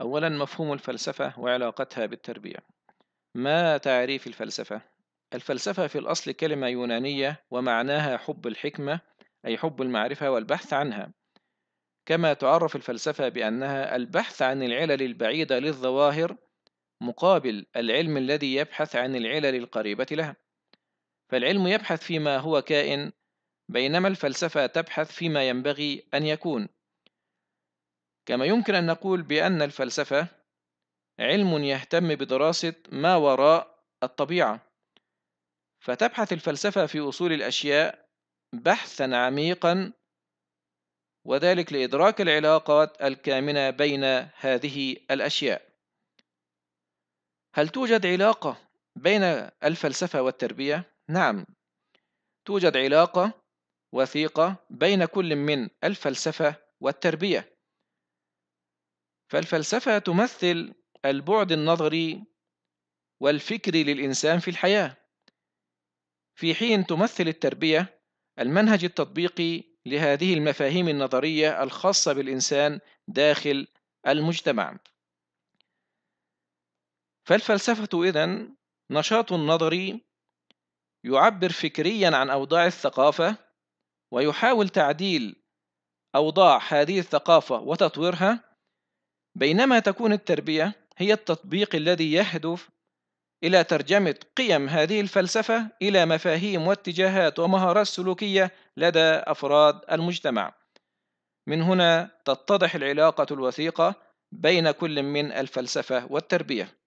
أولا مفهوم الفلسفة وعلاقتها بالتربية ما تعريف الفلسفة؟ الفلسفة في الأصل كلمة يونانية ومعناها حب الحكمة أي حب المعرفة والبحث عنها كما تعرف الفلسفة بأنها البحث عن العلل البعيدة للظواهر مقابل العلم الذي يبحث عن العلل القريبة لها فالعلم يبحث فيما هو كائن بينما الفلسفة تبحث فيما ينبغي أن يكون كما يمكن أن نقول بأن الفلسفة علم يهتم بدراسة ما وراء الطبيعة فتبحث الفلسفة في أصول الأشياء بحثا عميقا وذلك لإدراك العلاقات الكامنة بين هذه الأشياء هل توجد علاقة بين الفلسفة والتربية؟ نعم توجد علاقة وثيقة بين كل من الفلسفة والتربية فالفلسفة تمثل البعد النظري والفكري للإنسان في الحياة في حين تمثل التربية المنهج التطبيقي لهذه المفاهيم النظرية الخاصة بالإنسان داخل المجتمع فالفلسفة إذن نشاط نظري يعبر فكريا عن أوضاع الثقافة ويحاول تعديل أوضاع هذه الثقافة وتطويرها بينما تكون التربية هي التطبيق الذي يهدف إلى ترجمة قيم هذه الفلسفة إلى مفاهيم واتجاهات ومهارات سلوكية لدى أفراد المجتمع. من هنا تتضح العلاقة الوثيقة بين كل من الفلسفة والتربية.